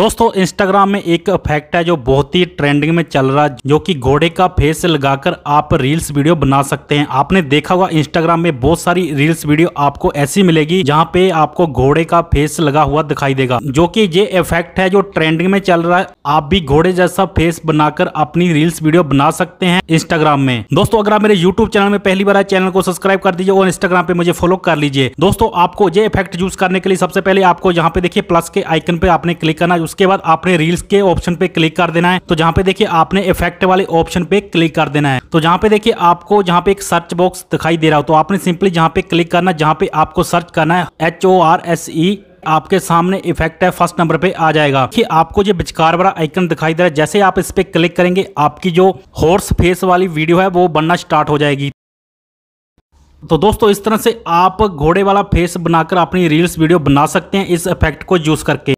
दोस्तों इंस्टाग्राम में एक फैक्ट है जो बहुत ही ट्रेंडिंग में चल रहा है जो कि घोड़े का फेस लगाकर आप रील्स वीडियो बना सकते हैं आपने देखा होगा इंस्टाग्राम में बहुत सारी रील्स वीडियो आपको ऐसी मिलेगी जहाँ पे आपको घोड़े का फेस लगा हुआ दिखाई देगा जो कि ये इफेक्ट है जो ट्रेंडिंग में चल रहा है आप भी घोड़े जैसा फेस बनाकर अपनी रील्स वीडियो बना सकते हैं इंस्टाग्राम में दोस्तों अगर आप मेरे यूट्यूब चैनल में पहली बार चैनल को सब्सक्राइब कर दीजिए और इंस्टाग्राम पे मुझे फॉलो कर लीजिए दोस्तों आपको ये इफेक्ट यूज करने के लिए सबसे पहले आपको यहाँ पे देखिए प्लस के आइकन पे आपने क्लिक करना उसके बाद आपने रील्स के ऑप्शन पे क्लिक कर देना है तो जहाँ पे देखिए आपने इफेक्ट वाले ऑप्शन पे क्लिक कर देना है तो जहाँ पे देखिए आपको जहाँ पे एक सर्च बॉक्स दिखाई दे रहा हो तो आपने सिंपली जहाँ पे क्लिक करना जहाँ पे आपको सर्च करना है H O R S E आपके सामने इफेक्ट है फर्स्ट नंबर पे आ जाएगा कि आपको जो बिचकार वाला आइकन दिखाई दे रहा है जैसे आप इस पे क्लिक करेंगे आपकी जो हॉर्स फेस वाली वीडियो है वो बनना स्टार्ट हो जाएगी तो दोस्तों इस तरह से आप घोड़े वाला फेस बनाकर अपनी रील्स वीडियो बना सकते हैं इस इफेक्ट को यूज करके